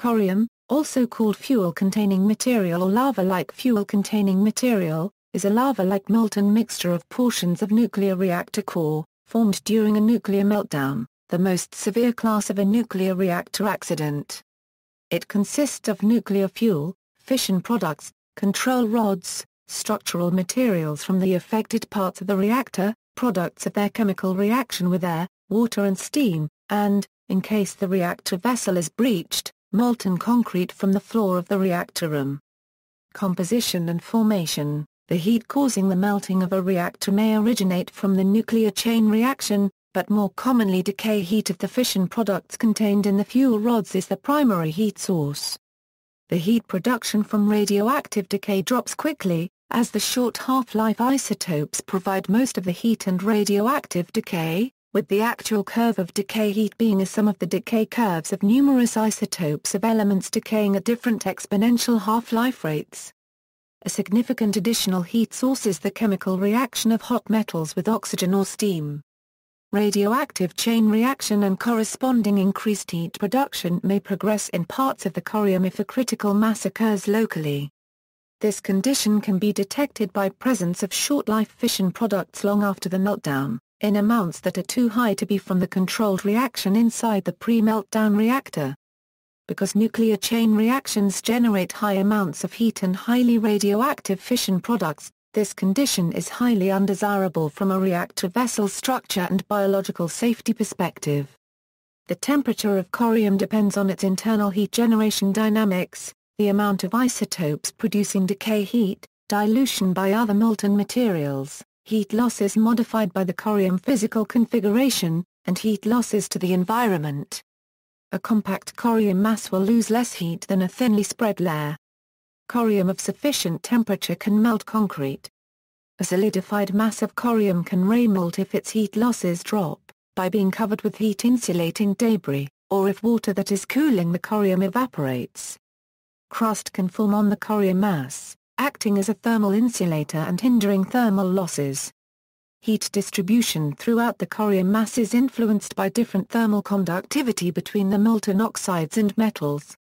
Corium, also called fuel-containing material or lava-like fuel-containing material, is a lava-like molten mixture of portions of nuclear reactor core, formed during a nuclear meltdown, the most severe class of a nuclear reactor accident. It consists of nuclear fuel, fission products, control rods, structural materials from the affected parts of the reactor, products of their chemical reaction with air, water and steam, and, in case the reactor vessel is breached, molten concrete from the floor of the reactor room. Composition and formation The heat causing the melting of a reactor may originate from the nuclear chain reaction, but more commonly decay heat of the fission products contained in the fuel rods is the primary heat source. The heat production from radioactive decay drops quickly, as the short half-life isotopes provide most of the heat and radioactive decay, with the actual curve of decay heat being a sum of the decay curves of numerous isotopes of elements decaying at different exponential half-life rates. A significant additional heat source is the chemical reaction of hot metals with oxygen or steam. Radioactive chain reaction and corresponding increased heat production may progress in parts of the corium if a critical mass occurs locally. This condition can be detected by presence of short-life fission products long after the meltdown in amounts that are too high to be from the controlled reaction inside the pre-meltdown reactor. Because nuclear chain reactions generate high amounts of heat and highly radioactive fission products, this condition is highly undesirable from a reactor vessel structure and biological safety perspective. The temperature of corium depends on its internal heat generation dynamics, the amount of isotopes producing decay heat, dilution by other molten materials, heat loss is modified by the corium physical configuration, and heat losses to the environment. A compact corium mass will lose less heat than a thinly spread layer. Corium of sufficient temperature can melt concrete. A solidified mass of corium can remelt if its heat losses drop, by being covered with heat insulating debris, or if water that is cooling the corium evaporates. Crust can form on the corium mass acting as a thermal insulator and hindering thermal losses. Heat distribution throughout the corium mass is influenced by different thermal conductivity between the molten oxides and metals.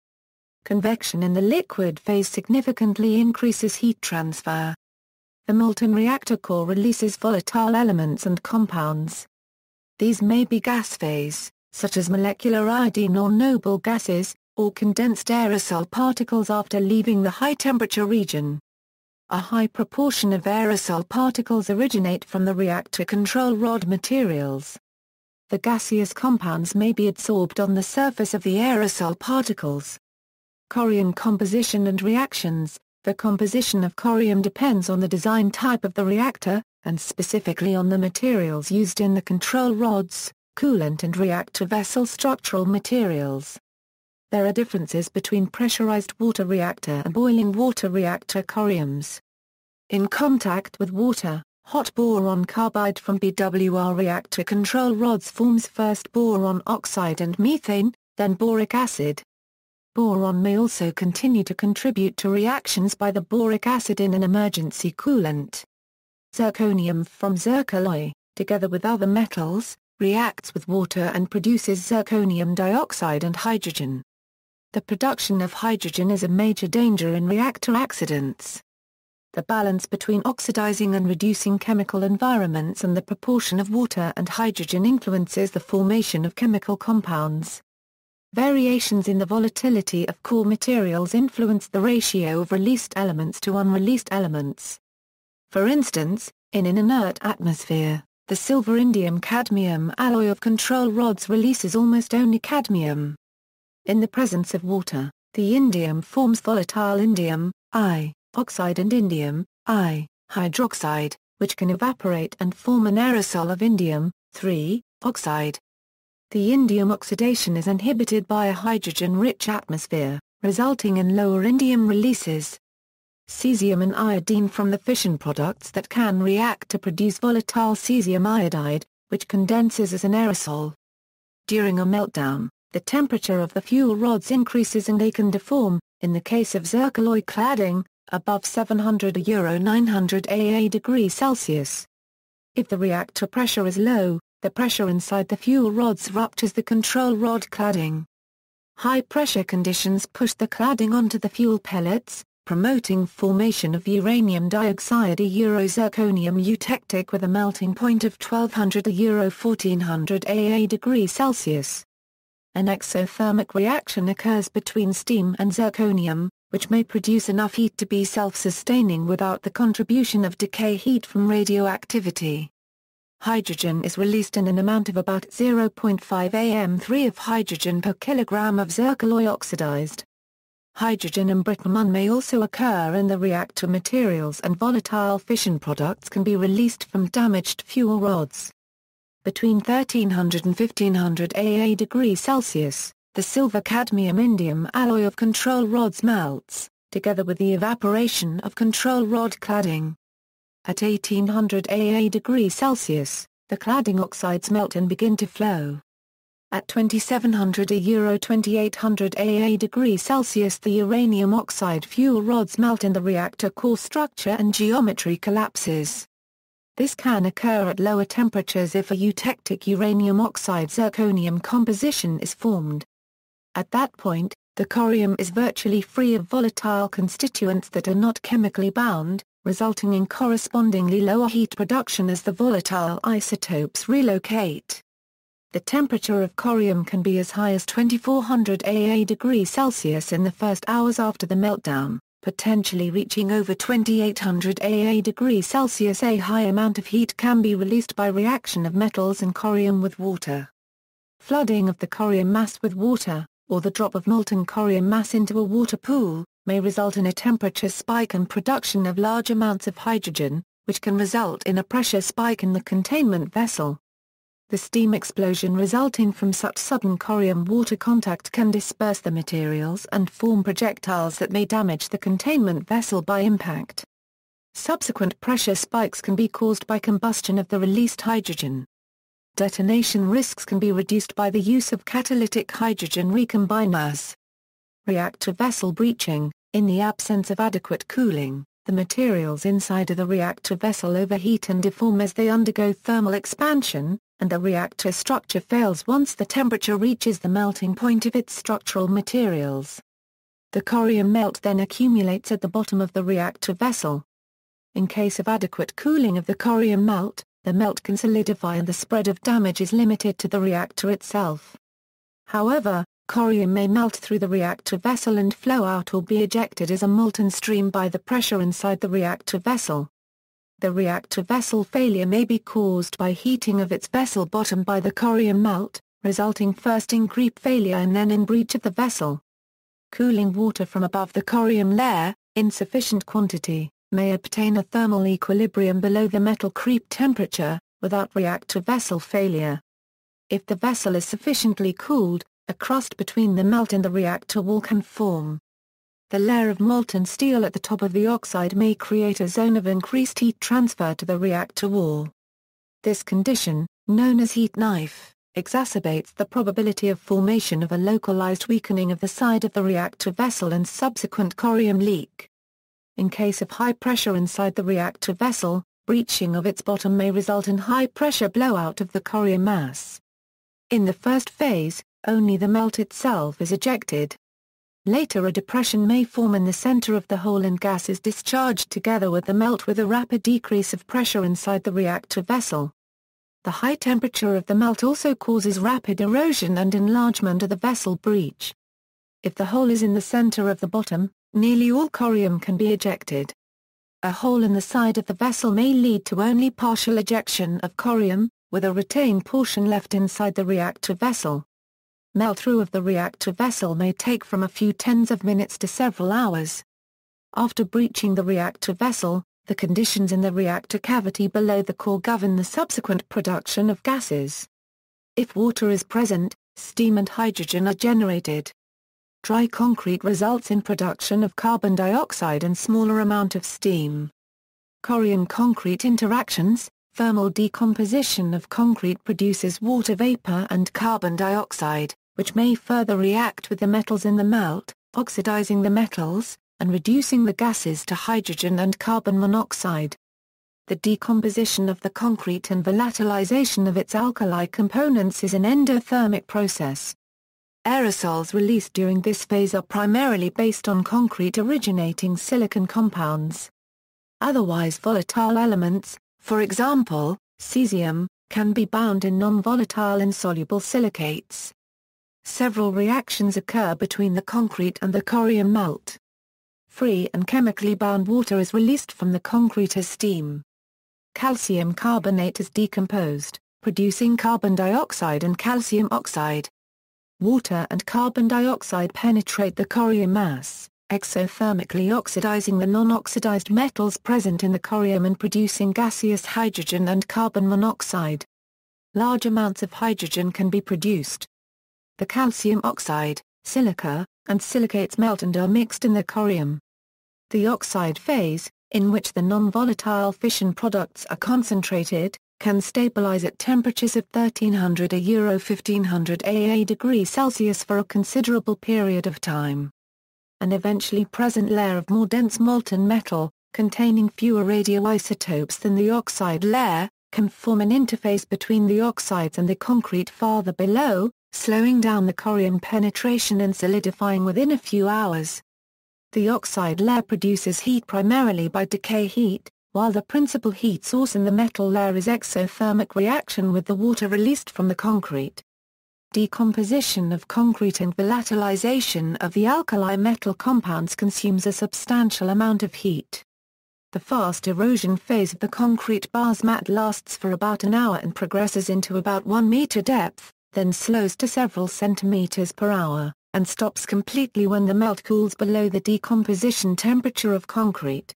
Convection in the liquid phase significantly increases heat transfer. The molten reactor core releases volatile elements and compounds. These may be gas phase, such as molecular iodine or noble gases, or condensed aerosol particles after leaving the high-temperature region. A high proportion of aerosol particles originate from the reactor control rod materials. The gaseous compounds may be adsorbed on the surface of the aerosol particles. Corium composition and reactions The composition of corium depends on the design type of the reactor, and specifically on the materials used in the control rods, coolant and reactor vessel structural materials. There are differences between pressurized water reactor and boiling water reactor coriums. In contact with water, hot boron carbide from BWR reactor control rods forms first boron oxide and methane, then boric acid. Boron may also continue to contribute to reactions by the boric acid in an emergency coolant. Zirconium from zircaloy, together with other metals, reacts with water and produces zirconium dioxide and hydrogen. The production of hydrogen is a major danger in reactor accidents. The balance between oxidizing and reducing chemical environments and the proportion of water and hydrogen influences the formation of chemical compounds. Variations in the volatility of core materials influence the ratio of released elements to unreleased elements. For instance, in an inert atmosphere, the silver indium cadmium alloy of control rods releases almost only cadmium. In the presence of water, the indium forms volatile indium, I, oxide and indium, I, hydroxide, which can evaporate and form an aerosol of indium, III oxide. The indium oxidation is inhibited by a hydrogen-rich atmosphere, resulting in lower indium releases. Cesium and iodine from the fission products that can react to produce volatile cesium iodide, which condenses as an aerosol. During a meltdown, the temperature of the fuel rods increases and they can deform, in the case of zircaloy cladding, above 700 Euro 900 AA degrees Celsius. If the reactor pressure is low, the pressure inside the fuel rods ruptures the control rod cladding. High pressure conditions push the cladding onto the fuel pellets, promoting formation of uranium dioxide a euro zirconium eutectic with a melting point of 1200 a euro 1400 AA degrees Celsius. An exothermic reaction occurs between steam and zirconium, which may produce enough heat to be self-sustaining without the contribution of decay heat from radioactivity. Hydrogen is released in an amount of about 0.5 am3 of hydrogen per kilogram of zircaloy oxidized. Hydrogen and embrittlement may also occur in the reactor materials and volatile fission products can be released from damaged fuel rods between 1300 and 1500 AA degrees Celsius, the silver-cadmium-indium alloy of control rods melts, together with the evaporation of control rod cladding. At 1800 AA degrees Celsius, the cladding oxides melt and begin to flow. At 2700 a Euro 2800 AA degrees Celsius the uranium oxide fuel rods melt and the reactor core structure and geometry collapses. This can occur at lower temperatures if a eutectic uranium oxide zirconium composition is formed. At that point, the corium is virtually free of volatile constituents that are not chemically bound, resulting in correspondingly lower heat production as the volatile isotopes relocate. The temperature of corium can be as high as 2400 AA degrees Celsius in the first hours after the meltdown potentially reaching over 2800 AA degrees Celsius. A high amount of heat can be released by reaction of metals in corium with water. Flooding of the corium mass with water, or the drop of molten corium mass into a water pool, may result in a temperature spike and production of large amounts of hydrogen, which can result in a pressure spike in the containment vessel. The steam explosion resulting from such sudden corium water contact can disperse the materials and form projectiles that may damage the containment vessel by impact. Subsequent pressure spikes can be caused by combustion of the released hydrogen. Detonation risks can be reduced by the use of catalytic hydrogen recombiners. Reactor vessel breaching, in the absence of adequate cooling, the materials inside of the reactor vessel overheat and deform as they undergo thermal expansion, and the reactor structure fails once the temperature reaches the melting point of its structural materials. The corium melt then accumulates at the bottom of the reactor vessel. In case of adequate cooling of the corium melt, the melt can solidify and the spread of damage is limited to the reactor itself. However, Corium may melt through the reactor vessel and flow out or be ejected as a molten stream by the pressure inside the reactor vessel. The reactor vessel failure may be caused by heating of its vessel bottom by the corium melt, resulting first in creep failure and then in breach of the vessel. Cooling water from above the corium layer, insufficient quantity, may obtain a thermal equilibrium below the metal creep temperature, without reactor vessel failure. If the vessel is sufficiently cooled, a crust between the melt and the reactor wall can form. The layer of molten steel at the top of the oxide may create a zone of increased heat transfer to the reactor wall. This condition, known as heat knife, exacerbates the probability of formation of a localized weakening of the side of the reactor vessel and subsequent corium leak. In case of high pressure inside the reactor vessel, breaching of its bottom may result in high pressure blowout of the corium mass. In the first phase, only the melt itself is ejected. Later a depression may form in the center of the hole and gas is discharged together with the melt with a rapid decrease of pressure inside the reactor vessel. The high temperature of the melt also causes rapid erosion and enlargement of the vessel breach. If the hole is in the center of the bottom, nearly all corium can be ejected. A hole in the side of the vessel may lead to only partial ejection of corium, with a retained portion left inside the reactor vessel melt-through of the reactor vessel may take from a few tens of minutes to several hours. After breaching the reactor vessel, the conditions in the reactor cavity below the core govern the subsequent production of gases. If water is present, steam and hydrogen are generated. Dry concrete results in production of carbon dioxide and smaller amount of steam. Corian-concrete interactions, thermal decomposition of concrete produces water vapor and carbon dioxide, which may further react with the metals in the melt, oxidizing the metals, and reducing the gases to hydrogen and carbon monoxide. The decomposition of the concrete and volatilization of its alkali components is an endothermic process. Aerosols released during this phase are primarily based on concrete-originating silicon compounds. Otherwise volatile elements, for example, cesium, can be bound in non-volatile insoluble silicates. Several reactions occur between the concrete and the corium melt. Free and chemically bound water is released from the concrete as steam. Calcium carbonate is decomposed, producing carbon dioxide and calcium oxide. Water and carbon dioxide penetrate the corium mass, exothermically oxidizing the non-oxidized metals present in the corium and producing gaseous hydrogen and carbon monoxide. Large amounts of hydrogen can be produced, the calcium oxide, silica, and silicates melt and are mixed in the corium. The oxide phase, in which the non-volatile fission products are concentrated, can stabilize at temperatures of 1300 a euro 1500 AA degrees Celsius for a considerable period of time. An eventually present layer of more dense molten metal, containing fewer radioisotopes than the oxide layer, can form an interface between the oxides and the concrete farther below, slowing down the corium penetration and solidifying within a few hours. The oxide layer produces heat primarily by decay heat, while the principal heat source in the metal layer is exothermic reaction with the water released from the concrete. Decomposition of concrete and volatilization of the alkali metal compounds consumes a substantial amount of heat. The fast erosion phase of the concrete bar's mat lasts for about an hour and progresses into about 1 meter depth, then slows to several centimeters per hour, and stops completely when the melt cools below the decomposition temperature of concrete.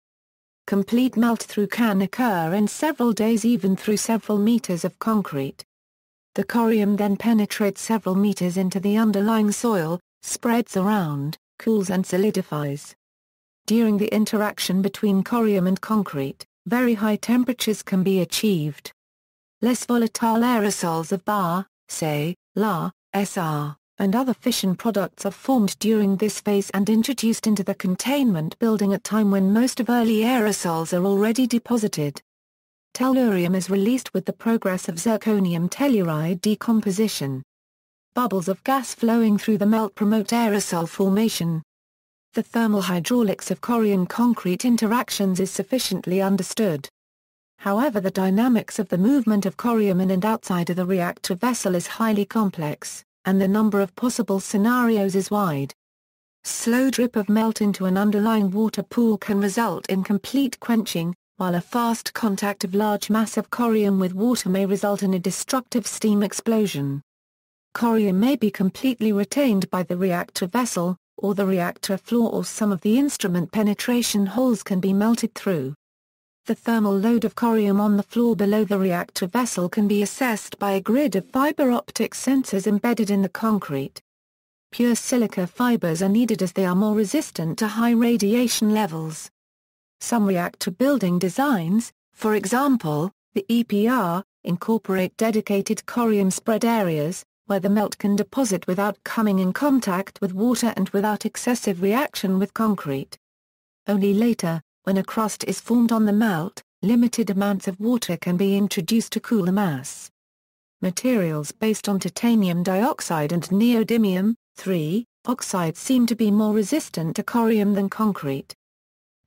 Complete melt-through can occur in several days even through several meters of concrete. The corium then penetrates several meters into the underlying soil, spreads around, cools and solidifies. During the interaction between corium and concrete, very high temperatures can be achieved. Less volatile aerosols of bar, say, la, sr, and other fission products are formed during this phase and introduced into the containment building at time when most of early aerosols are already deposited. Tellurium is released with the progress of zirconium telluride decomposition. Bubbles of gas flowing through the melt promote aerosol formation. The thermal hydraulics of corium concrete interactions is sufficiently understood. However the dynamics of the movement of corium in and outside of the reactor vessel is highly complex, and the number of possible scenarios is wide. Slow drip of melt into an underlying water pool can result in complete quenching, while a fast contact of large mass of corium with water may result in a destructive steam explosion. Corium may be completely retained by the reactor vessel, or the reactor floor or some of the instrument penetration holes can be melted through. The thermal load of corium on the floor below the reactor vessel can be assessed by a grid of fiber optic sensors embedded in the concrete. Pure silica fibers are needed as they are more resistant to high radiation levels. Some reactor building designs, for example, the EPR, incorporate dedicated corium spread areas, where the melt can deposit without coming in contact with water and without excessive reaction with concrete. Only later, when a crust is formed on the melt, limited amounts of water can be introduced to cool the mass. Materials based on titanium dioxide and neodymium, 3, oxides seem to be more resistant to corium than concrete.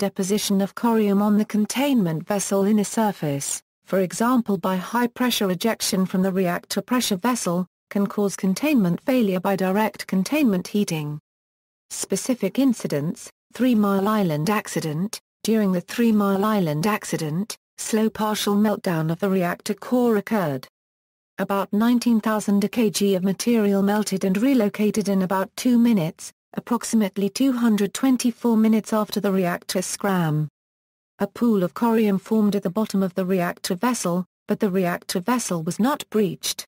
Deposition of corium on the containment vessel inner surface, for example by high-pressure ejection from the reactor pressure vessel, can cause containment failure by direct containment heating. Specific incidents, Three Mile Island accident, during the Three Mile Island accident, slow partial meltdown of the reactor core occurred. About 19,000 kg of material melted and relocated in about two minutes, approximately 224 minutes after the reactor scram. A pool of corium formed at the bottom of the reactor vessel, but the reactor vessel was not breached.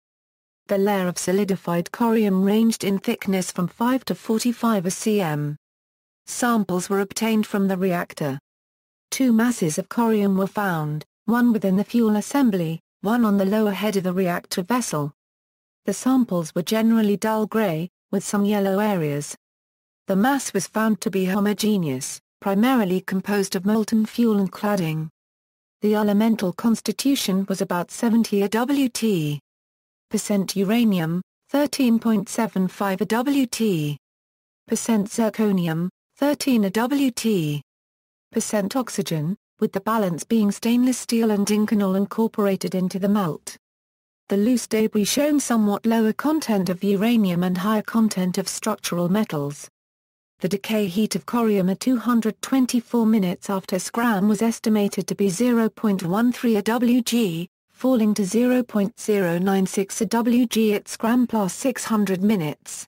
The layer of solidified corium ranged in thickness from 5 to 45 cm. Samples were obtained from the reactor two masses of corium were found, one within the fuel assembly, one on the lower head of the reactor vessel. The samples were generally dull gray, with some yellow areas. The mass was found to be homogeneous, primarily composed of molten fuel and cladding. The elemental constitution was about 70 AWT. Percent uranium, 13.75 AWT. Percent zirconium, 13 AWT percent oxygen, with the balance being stainless steel and inconel incorporated into the melt. The loose debris shown somewhat lower content of uranium and higher content of structural metals. The decay heat of corium at 224 minutes after scram was estimated to be 0.13 AWG, falling to 0.096 AWG at scram plus 600 minutes.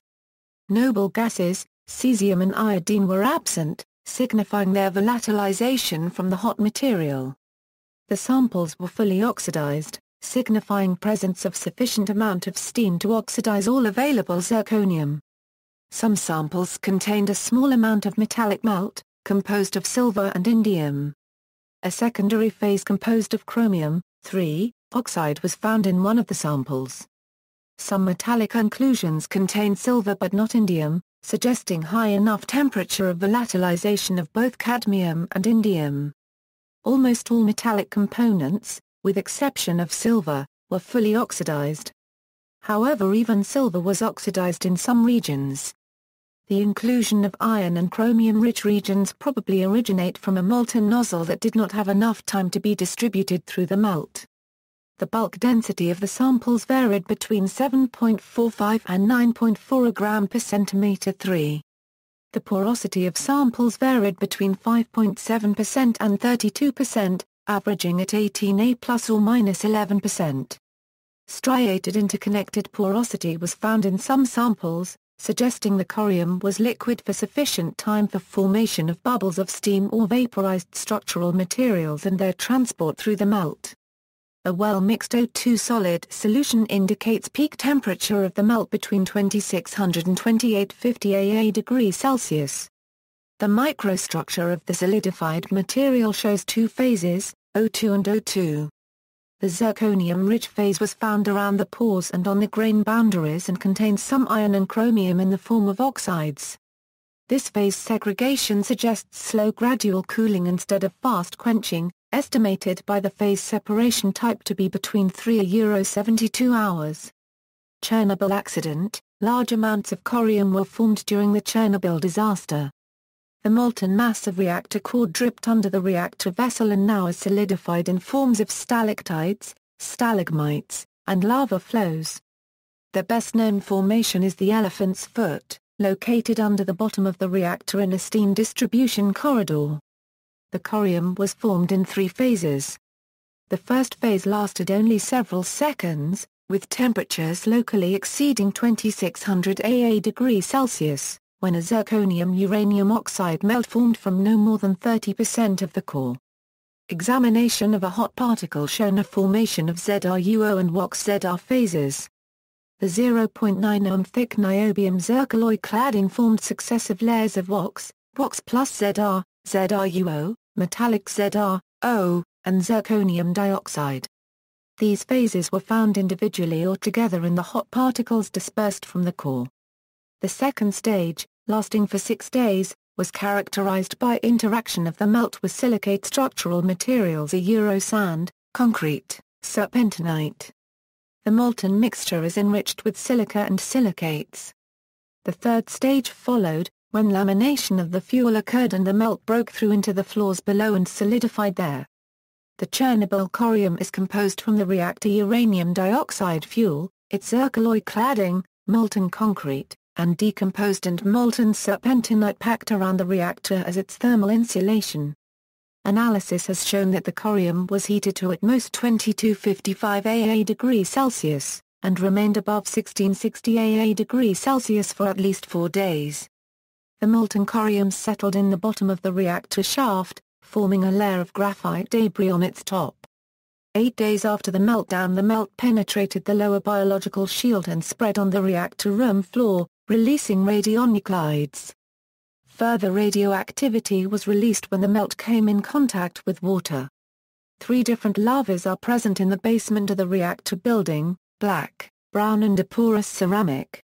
Noble gases, cesium and iodine were absent, signifying their volatilization from the hot material. The samples were fully oxidized, signifying presence of sufficient amount of steam to oxidize all available zirconium. Some samples contained a small amount of metallic melt, composed of silver and indium. A secondary phase composed of chromium, 3, oxide was found in one of the samples. Some metallic inclusions contained silver but not indium, suggesting high enough temperature of volatilization of both cadmium and indium. Almost all metallic components, with exception of silver, were fully oxidized. However even silver was oxidized in some regions. The inclusion of iron and chromium-rich regions probably originate from a molten nozzle that did not have enough time to be distributed through the melt the bulk density of the samples varied between 7.45 and 9.4 g gram per centimeter 3. The porosity of samples varied between 5.7% and 32%, averaging at 18A plus or minus 11%. Striated interconnected porosity was found in some samples, suggesting the corium was liquid for sufficient time for formation of bubbles of steam or vaporized structural materials and their transport through the melt. A well-mixed O2 solid solution indicates peak temperature of the melt between 2600 and 2850 AA degrees Celsius. The microstructure of the solidified material shows two phases, O2 and O2. The zirconium-rich phase was found around the pores and on the grain boundaries and contains some iron and chromium in the form of oxides. This phase segregation suggests slow gradual cooling instead of fast quenching, estimated by the phase separation type to be between 3 euro 72 hours. Chernobyl accident, large amounts of corium were formed during the Chernobyl disaster. The molten mass of reactor core dripped under the reactor vessel and now is solidified in forms of stalactites, stalagmites, and lava flows. The best known formation is the elephant's foot, located under the bottom of the reactor in a steam distribution corridor. The corium was formed in three phases. The first phase lasted only several seconds, with temperatures locally exceeding 2600 AA degrees Celsius, when a zirconium-uranium oxide melt formed from no more than 30% of the core. Examination of a hot particle shown a formation of ZRUO and WOX ZR phases. The 0.9 ohm thick niobium zircaloy cladding formed successive layers of WOX, WOX plus ZR, ZrUO, metallic ZrO, and zirconium dioxide. These phases were found individually or together in the hot particles dispersed from the core. The second stage, lasting for six days, was characterized by interaction of the melt with silicate structural materials a euro sand, concrete, serpentinite. The molten mixture is enriched with silica and silicates. The third stage followed, when lamination of the fuel occurred and the melt broke through into the floors below and solidified there. The Chernobyl corium is composed from the reactor uranium dioxide fuel, its alkaloid cladding, molten concrete, and decomposed and molten serpentinite packed around the reactor as its thermal insulation. Analysis has shown that the corium was heated to at most 2255 AA degrees Celsius, and remained above 1660 AA degrees Celsius for at least four days the molten corium settled in the bottom of the reactor shaft, forming a layer of graphite debris on its top. Eight days after the meltdown the melt penetrated the lower biological shield and spread on the reactor room floor, releasing radionuclides. Further radioactivity was released when the melt came in contact with water. Three different lavas are present in the basement of the reactor building, black, brown and a porous ceramic.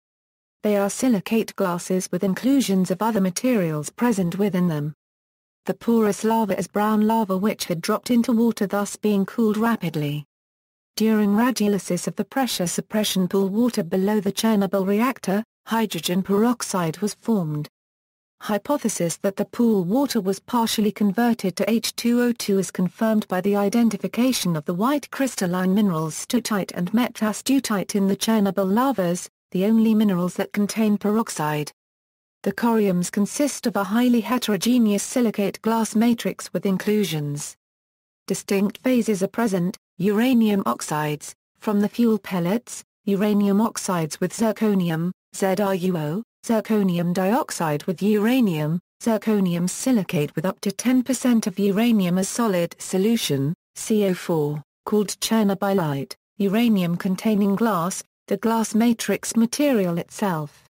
They are silicate glasses with inclusions of other materials present within them. The porous lava is brown lava which had dropped into water thus being cooled rapidly. During radiolysis of the pressure suppression pool water below the Chernobyl reactor, hydrogen peroxide was formed. Hypothesis that the pool water was partially converted to H2O2 is confirmed by the identification of the white crystalline minerals stutite and metastutite in the Chernobyl lavas, the only minerals that contain peroxide. The coriums consist of a highly heterogeneous silicate glass matrix with inclusions. Distinct phases are present, uranium oxides, from the fuel pellets, uranium oxides with zirconium, ZRUO, zirconium dioxide with uranium, zirconium silicate with up to 10% of uranium as solid solution, CO4, called Chernobylite, uranium containing glass, the glass matrix material itself.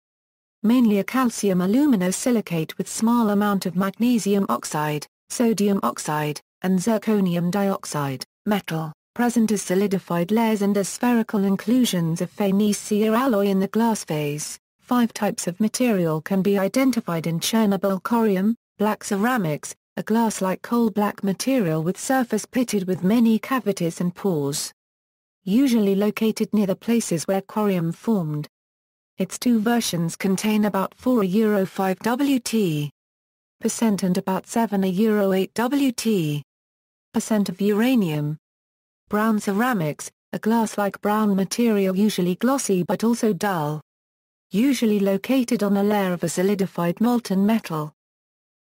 Mainly a calcium aluminosilicate with small amount of magnesium oxide, sodium oxide, and zirconium dioxide, metal, present as solidified layers and as spherical inclusions of Phoenicia alloy in the glass phase. Five types of material can be identified in Chernobyl corium, black ceramics, a glass-like coal black material with surface pitted with many cavities and pores, usually located near the places where corium formed. Its two versions contain about 4 a Euro 5 WT percent and about 7 a Euro 8 WT percent of uranium. Brown ceramics, a glass-like brown material usually glossy but also dull. Usually located on a layer of a solidified molten metal.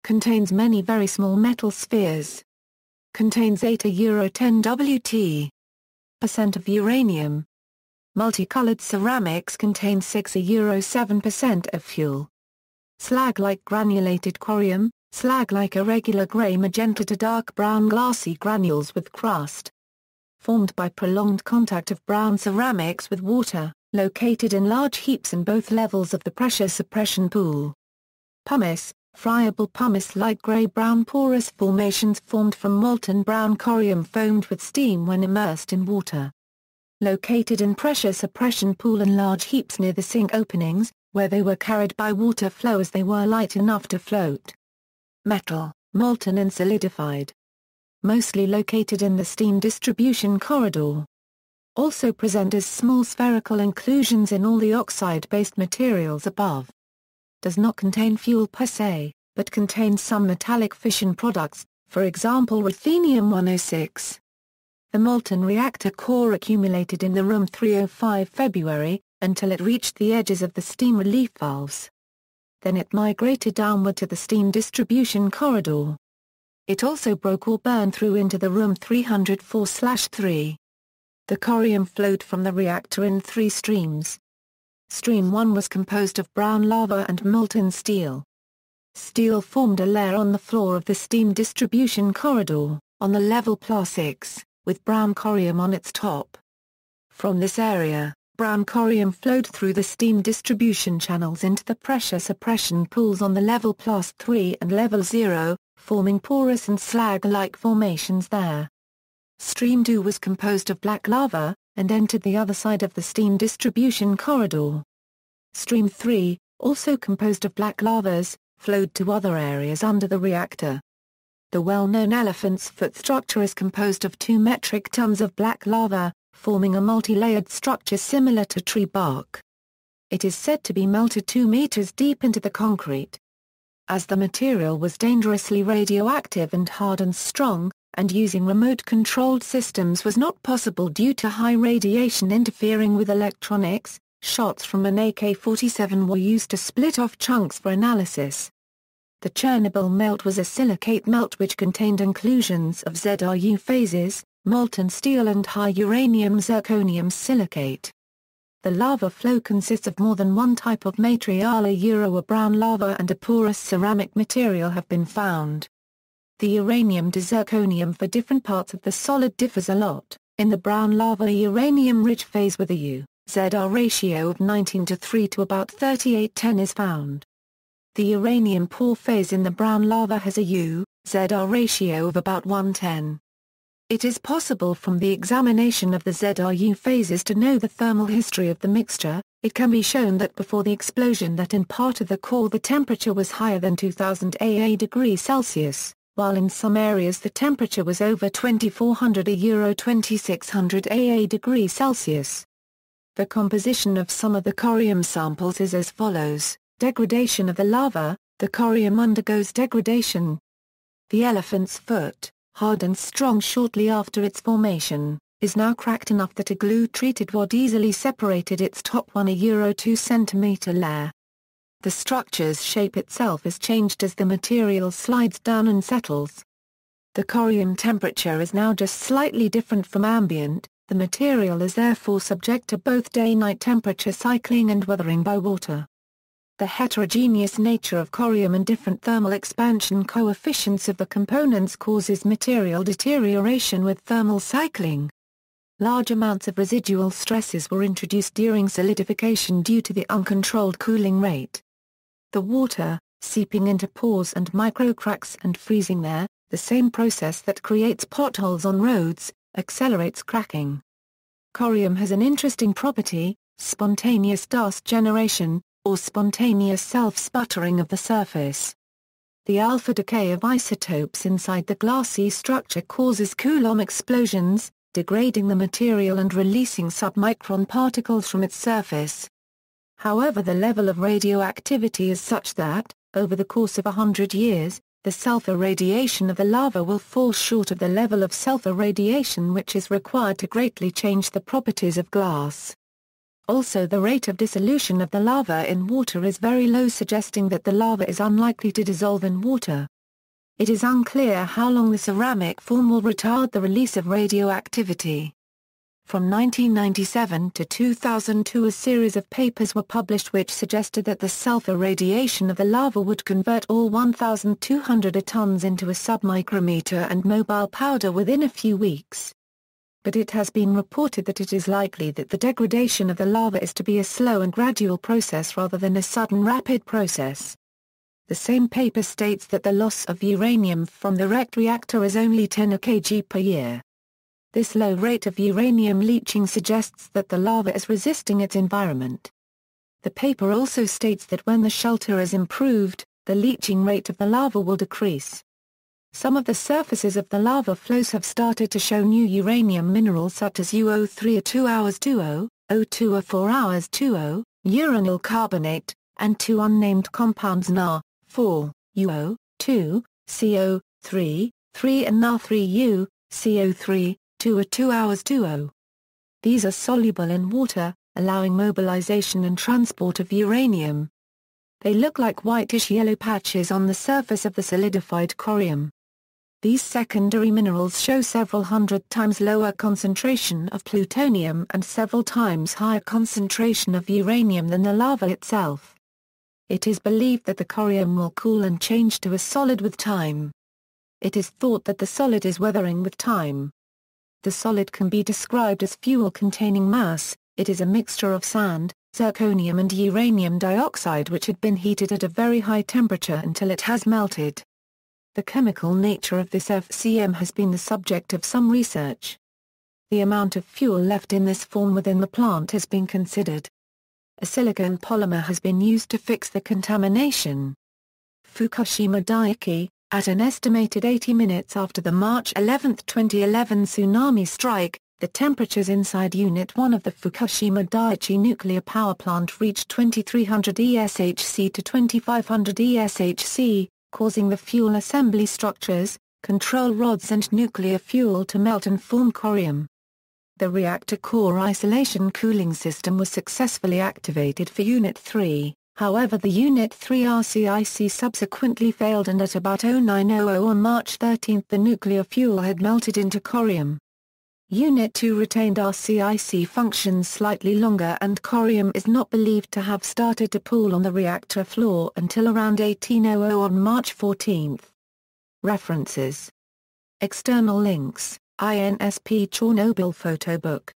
Contains many very small metal spheres. Contains 8 a Euro 10 WT percent of uranium. Multicolored ceramics contain 6 euro 7% of fuel. Slag-like granulated corium, slag-like irregular gray magenta to dark brown glassy granules with crust. Formed by prolonged contact of brown ceramics with water, located in large heaps in both levels of the pressure suppression pool. Pumice, Friable pumice like gray-brown porous formations formed from molten brown corium foamed with steam when immersed in water. Located in pressure suppression pool in large heaps near the sink openings, where they were carried by water flow as they were light enough to float. Metal, molten and solidified. Mostly located in the steam distribution corridor. Also present as small spherical inclusions in all the oxide-based materials above does not contain fuel per se, but contains some metallic fission products, for example ruthenium-106. The molten reactor core accumulated in the room 305 February, until it reached the edges of the steam relief valves. Then it migrated downward to the steam distribution corridor. It also broke or burned through into the room 304-3. The corium flowed from the reactor in three streams, Stream 1 was composed of brown lava and molten steel. Steel formed a layer on the floor of the steam distribution corridor, on the level 6, with brown corium on its top. From this area, brown corium flowed through the steam distribution channels into the pressure suppression pools on the level 3 and level 0, forming porous and slag-like formations there. Stream 2 was composed of black lava, and entered the other side of the steam distribution corridor. Stream 3, also composed of black lavas, flowed to other areas under the reactor. The well-known elephant's foot structure is composed of 2 metric tons of black lava, forming a multi-layered structure similar to tree bark. It is said to be melted 2 meters deep into the concrete. As the material was dangerously radioactive and hard and strong, and using remote-controlled systems was not possible due to high radiation interfering with electronics, shots from an AK-47 were used to split off chunks for analysis. The Chernobyl melt was a silicate melt which contained inclusions of ZRU phases, molten steel and high uranium zirconium silicate. The lava flow consists of more than one type of material a Euro a brown lava and a porous ceramic material have been found. The uranium to zirconium for different parts of the solid differs a lot. In the brown lava uranium-rich phase with a U, ZR ratio of 19 to 3 to about 3810 is found. The uranium-poor phase in the brown lava has a U, ZR ratio of about 110. It is possible from the examination of the ZRU phases to know the thermal history of the mixture, it can be shown that before the explosion that in part of the core the temperature was higher than 2000 AA degrees Celsius, while in some areas the temperature was over 2400 a euro 2600 AA degrees Celsius. The composition of some of the corium samples is as follows, degradation of the lava, the corium undergoes degradation. The elephant's foot, hard and strong shortly after its formation, is now cracked enough that a glue-treated wad easily separated its top 1 a euro 2 centimeter layer the structure's shape itself is changed as the material slides down and settles. The corium temperature is now just slightly different from ambient, the material is therefore subject to both day-night temperature cycling and weathering by water. The heterogeneous nature of corium and different thermal expansion coefficients of the components causes material deterioration with thermal cycling. Large amounts of residual stresses were introduced during solidification due to the uncontrolled cooling rate the water, seeping into pores and microcracks and freezing there, the same process that creates potholes on roads, accelerates cracking. Corium has an interesting property, spontaneous dust generation, or spontaneous self-sputtering of the surface. The alpha decay of isotopes inside the glassy structure causes Coulomb explosions, degrading the material and releasing submicron particles from its surface. However the level of radioactivity is such that, over the course of a hundred years, the sulfur radiation of the lava will fall short of the level of sulfur radiation which is required to greatly change the properties of glass. Also the rate of dissolution of the lava in water is very low suggesting that the lava is unlikely to dissolve in water. It is unclear how long the ceramic form will retard the release of radioactivity. From 1997 to 2002 a series of papers were published which suggested that the sulfur radiation of the lava would convert all 1,200 tons into a submicrometer and mobile powder within a few weeks. But it has been reported that it is likely that the degradation of the lava is to be a slow and gradual process rather than a sudden rapid process. The same paper states that the loss of uranium from the wrecked reactor is only 10 kg per year. This low rate of uranium leaching suggests that the lava is resisting its environment. The paper also states that when the shelter is improved, the leaching rate of the lava will decrease. Some of the surfaces of the lava flows have started to show new uranium minerals such as UO3 at 2 hours 20, O2 a 4 hours 20, uranyl carbonate, and two unnamed compounds Na, 4, UO, 2, CO, 3, 3 and Na3U, CO3, 2 or 2 hours 2O. These are soluble in water, allowing mobilization and transport of uranium. They look like whitish yellow patches on the surface of the solidified corium. These secondary minerals show several hundred times lower concentration of plutonium and several times higher concentration of uranium than the lava itself. It is believed that the corium will cool and change to a solid with time. It is thought that the solid is weathering with time. The solid can be described as fuel-containing mass, it is a mixture of sand, zirconium and uranium dioxide which had been heated at a very high temperature until it has melted. The chemical nature of this FCM has been the subject of some research. The amount of fuel left in this form within the plant has been considered. A silicon polymer has been used to fix the contamination. Fukushima Daiichi. At an estimated 80 minutes after the March 11, 2011 tsunami strike, the temperatures inside Unit 1 of the Fukushima Daiichi nuclear power plant reached 2300 ESHC to 2500 ESHC, causing the fuel assembly structures, control rods and nuclear fuel to melt and form corium. The reactor core isolation cooling system was successfully activated for Unit 3. However the Unit 3 RCIC subsequently failed and at about 0900 on March 13 the nuclear fuel had melted into corium. Unit 2 retained RCIC functions slightly longer and corium is not believed to have started to pool on the reactor floor until around 1800 on March 14. References External links INSP Chernobyl photo book